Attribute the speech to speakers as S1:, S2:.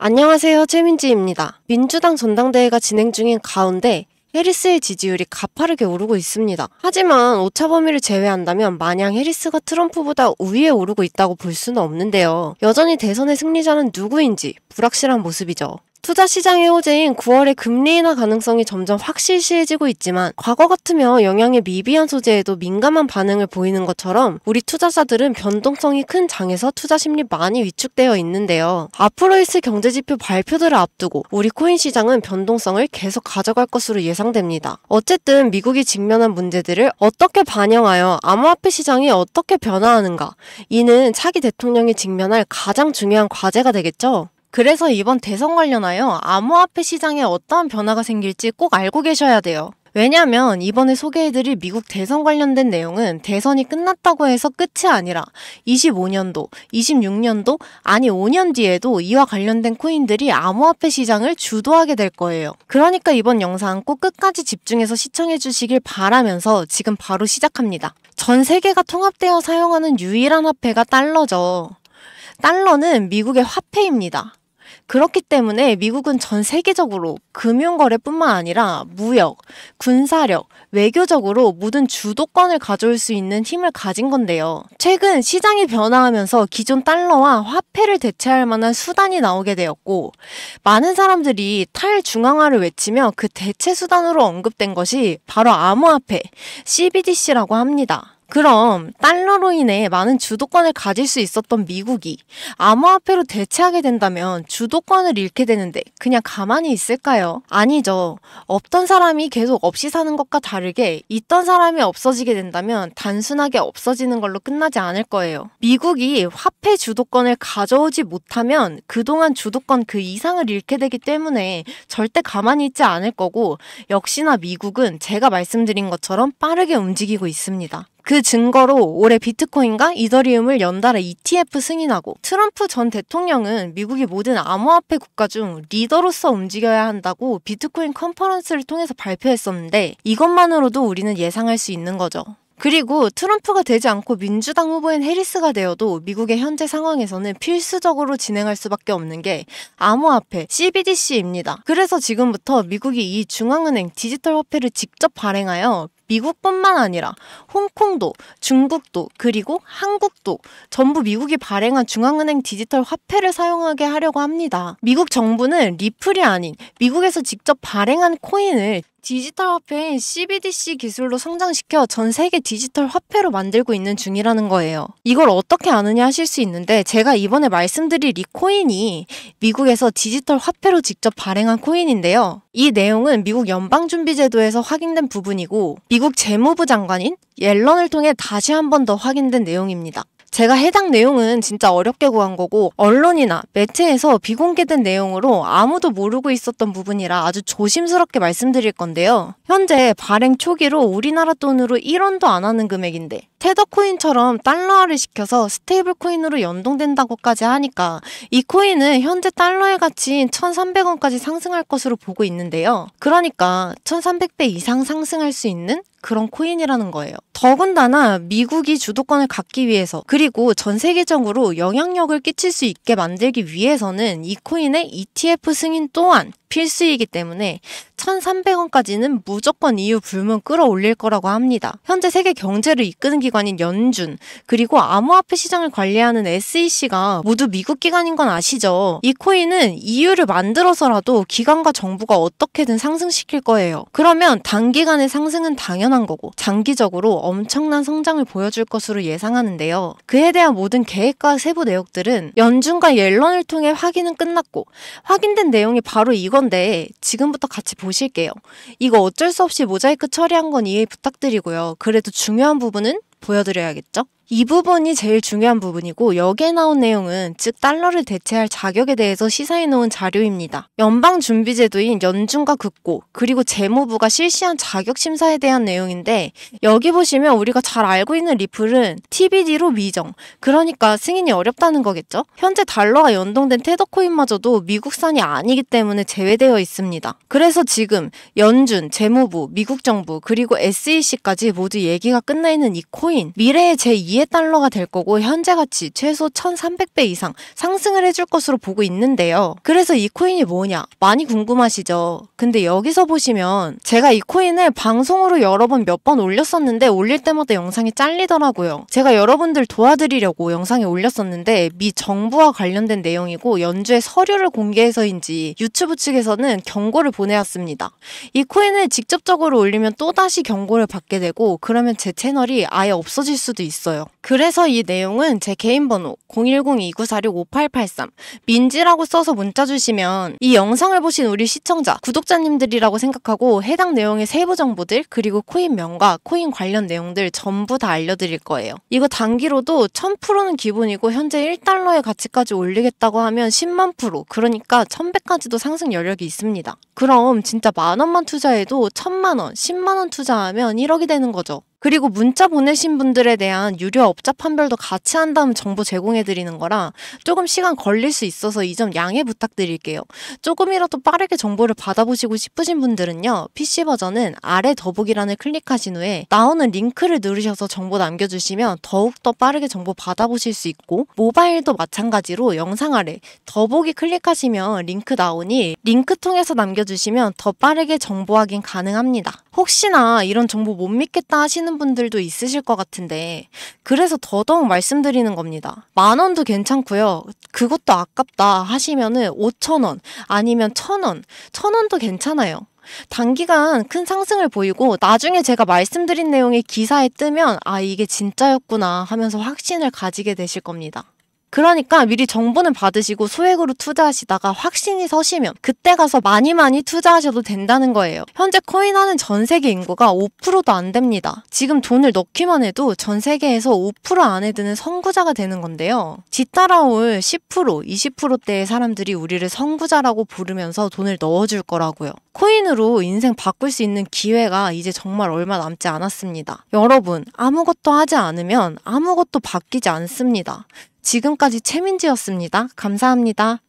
S1: 안녕하세요. 최민지입니다. 민주당 전당대회가 진행 중인 가운데 해리스의 지지율이 가파르게 오르고 있습니다. 하지만 오차 범위를 제외한다면 마냥 해리스가 트럼프보다 우위에 오르고 있다고 볼 수는 없는데요. 여전히 대선의 승리자는 누구인지 불확실한 모습이죠. 투자 시장의 호재인 9월의 금리 인하 가능성이 점점 확실시해지고 있지만 과거 같으면 영향에 미비한 소재에도 민감한 반응을 보이는 것처럼 우리 투자자들은 변동성이 큰 장에서 투자 심리 많이 위축되어 있는데요. 앞으로 있을 경제지표 발표들을 앞두고 우리 코인 시장은 변동성을 계속 가져갈 것으로 예상됩니다. 어쨌든 미국이 직면한 문제들을 어떻게 반영하여 암호화폐 시장이 어떻게 변화하는가 이는 차기 대통령이 직면할 가장 중요한 과제가 되겠죠. 그래서 이번 대선 관련하여 암호화폐 시장에 어떠한 변화가 생길지 꼭 알고 계셔야 돼요. 왜냐하면 이번에 소개해드릴 미국 대선 관련된 내용은 대선이 끝났다고 해서 끝이 아니라 25년도, 26년도, 아니 5년 뒤에도 이와 관련된 코인들이 암호화폐 시장을 주도하게 될 거예요. 그러니까 이번 영상 꼭 끝까지 집중해서 시청해주시길 바라면서 지금 바로 시작합니다. 전 세계가 통합되어 사용하는 유일한 화폐가 달러죠. 달러는 미국의 화폐입니다. 그렇기 때문에 미국은 전 세계적으로 금융거래뿐만 아니라 무역, 군사력, 외교적으로 모든 주도권을 가져올 수 있는 힘을 가진 건데요. 최근 시장이 변화하면서 기존 달러와 화폐를 대체할 만한 수단이 나오게 되었고, 많은 사람들이 탈중앙화를 외치며 그 대체 수단으로 언급된 것이 바로 암호화폐, CBDC라고 합니다. 그럼 달러로 인해 많은 주도권을 가질 수 있었던 미국이 암호화폐로 대체하게 된다면 주도권을 잃게 되는데 그냥 가만히 있을까요? 아니죠. 없던 사람이 계속 없이 사는 것과 다르게 있던 사람이 없어지게 된다면 단순하게 없어지는 걸로 끝나지 않을 거예요. 미국이 화폐 주도권을 가져오지 못하면 그동안 주도권 그 이상을 잃게 되기 때문에 절대 가만히 있지 않을 거고 역시나 미국은 제가 말씀드린 것처럼 빠르게 움직이고 있습니다. 그 증거로 올해 비트코인과 이더리움을 연달아 ETF 승인하고 트럼프 전 대통령은 미국의 모든 암호화폐 국가 중 리더로서 움직여야 한다고 비트코인 컨퍼런스를 통해서 발표했었는데 이것만으로도 우리는 예상할 수 있는 거죠. 그리고 트럼프가 되지 않고 민주당 후보인 해리스가 되어도 미국의 현재 상황에서는 필수적으로 진행할 수밖에 없는 게 암호화폐 CBDC입니다. 그래서 지금부터 미국이 이 중앙은행 디지털 화폐를 직접 발행하여 미국뿐만 아니라 홍콩도, 중국도, 그리고 한국도 전부 미국이 발행한 중앙은행 디지털 화폐를 사용하게 하려고 합니다. 미국 정부는 리플이 아닌 미국에서 직접 발행한 코인을 디지털 화폐인 CBDC 기술로 성장시켜 전 세계 디지털 화폐로 만들고 있는 중이라는 거예요. 이걸 어떻게 아느냐 하실 수 있는데 제가 이번에 말씀드릴 이 코인이 미국에서 디지털 화폐로 직접 발행한 코인인데요. 이 내용은 미국 연방준비제도에서 확인된 부분이고 미국 재무부 장관인 옐런을 통해 다시 한 번 더 확인된 내용입니다. 제가 해당 내용은 진짜 어렵게 구한 거고 언론이나 매체에서 비공개된 내용으로 아무도 모르고 있었던 부분이라 아주 조심스럽게 말씀드릴 건데요. 현재 발행 초기로 우리나라 돈으로 1원도 안 하는 금액인데 테더 코인처럼 달러화를 시켜서 스테이블 코인으로 연동된다고까지 하니까 이 코인은 현재 달러의 가치인 1,300원까지 상승할 것으로 보고 있는데요. 그러니까 1,300배 이상 상승할 수 있는 그런 코인이라는 거예요. 더군다나 미국이 주도권을 갖기 위해서 그리고 전 세계적으로 영향력을 끼칠 수 있게 만들기 위해서는 이 코인의 ETF 승인 또한 필수이기 때문에 1,300원까지는 무조건 이유 불문 끌어올릴 거라고 합니다. 현재 세계 경제를 이끄는 기관인 연준, 그리고 암호화폐 시장을 관리하는 SEC가 모두 미국 기관인 건 아시죠? 이 코인은 이유를 만들어서라도 기관과 정부가 어떻게든 상승시킬 거예요. 그러면 단기간의 상승은 당연한 거고, 장기적으로 엄청난 성장을 보여줄 것으로 예상하는데요. 그에 대한 모든 계획과 세부 내역들은 연준과 옐런을 통해 확인은 끝났고, 확인된 내용이 바로 이거 그런데 지금부터 같이 보실게요. 이거 어쩔 수 없이 모자이크 처리한 건 이해 부탁드리고요. 그래도 중요한 부분은 보여드려야겠죠? 이 부분이 제일 중요한 부분이고 여기에 나온 내용은 즉 달러를 대체할 자격에 대해서 시사해 놓은 자료입니다. 연방 준비 제도인 연준과 극고 그리고 재무부가 실시한 자격 심사에 대한 내용인데 여기 보시면 우리가 잘 알고 있는 리플은 TBD로 미정 그러니까 승인이 어렵다는 거겠죠? 현재 달러가 연동된 테더코인마저도 미국산이 아니기 때문에 제외되어 있습니다. 그래서 지금 연준, 재무부, 미국 정부 그리고 SEC까지 모두 얘기가 끝나 있는 이 코인 미래의 제2의 2달러가 될 거고 현재 가치 최소 1300배 이상 상승을 해줄 것으로 보고 있는데요. 그래서 이 코인이 뭐냐? 많이 궁금하시죠? 근데 여기서 보시면 제가 이 코인을 방송으로 여러 번 몇 번 올렸었는데 올릴 때마다 영상이 잘리더라고요. 제가 여러분들 도와드리려고 영상에 올렸었는데 미 정부와 관련된 내용이고 연주의 서류를 공개해서인지 유튜브 측에서는 경고를 보내왔습니다. 이 코인을 직접적으로 올리면 또다시 경고를 받게 되고 그러면 제 채널이 아예 없어질 수도 있어요. 그래서 이 내용은 제 개인 번호 010-2946-5883 민지라고 써서 문자 주시면 이 영상을 보신 우리 시청자, 구독자님들이라고 생각하고 해당 내용의 세부 정보들 그리고 코인 명과 코인 관련 내용들 전부 다 알려드릴 거예요. 이거 단기로도 1000%는 기본이고 현재 1달러의 가치까지 올리겠다고 하면 10만 프로 그러니까 1100까지도 상승 여력이 있습니다. 그럼 진짜 만 원만 투자해도 1000만 원, 10만 원 투자하면 1억이 되는 거죠. 그리고 문자 보내신 분들에 대한 유료 업자 판별도 같이 한 다음 정보 제공해 드리는 거라 조금 시간 걸릴 수 있어서 이 점 양해 부탁드릴게요. 조금이라도 빠르게 정보를 받아보시고 싶으신 분들은요. PC 버전은 아래 더보기란을 클릭하신 후에 나오는 링크를 누르셔서 정보 남겨주시면 더욱더 빠르게 정보 받아보실 수 있고 모바일도 마찬가지로 영상 아래 더보기 클릭하시면 링크 나오니 링크 통해서 남겨주시면 더 빠르게 정보 확인 가능합니다. 혹시나 이런 정보 못 믿겠다 하시는 하시는 분들도 있으실 것 같은데 그래서 더더욱 말씀드리는 겁니다. 만 원도 괜찮고요. 그것도 아깝다 하시면은 5천 원 아니면 1천 원, 1천 원도 괜찮아요. 단기간 큰 상승을 보이고 나중에 제가 말씀드린 내용이 기사에 뜨면 아 이게 진짜였구나 하면서 확신을 가지게 되실 겁니다. 그러니까 미리 정보는 받으시고 소액으로 투자하시다가 확신이 서시면 그때 가서 많이 많이 투자하셔도 된다는 거예요. 현재 코인하는 전 세계 인구가 5%도 안 됩니다. 지금 돈을 넣기만 해도 전 세계에서 5% 안에 드는 선구자가 되는 건데요. 뒤따라올 10%, 20%대의 사람들이 우리를 선구자라고 부르면서 돈을 넣어줄 거라고요. 코인으로 인생 바꿀 수 있는 기회가 이제 정말 얼마 남지 않았습니다. 여러분, 아무것도 하지 않으면 아무것도 바뀌지 않습니다. 지금까지 최민지였습니다. 감사합니다.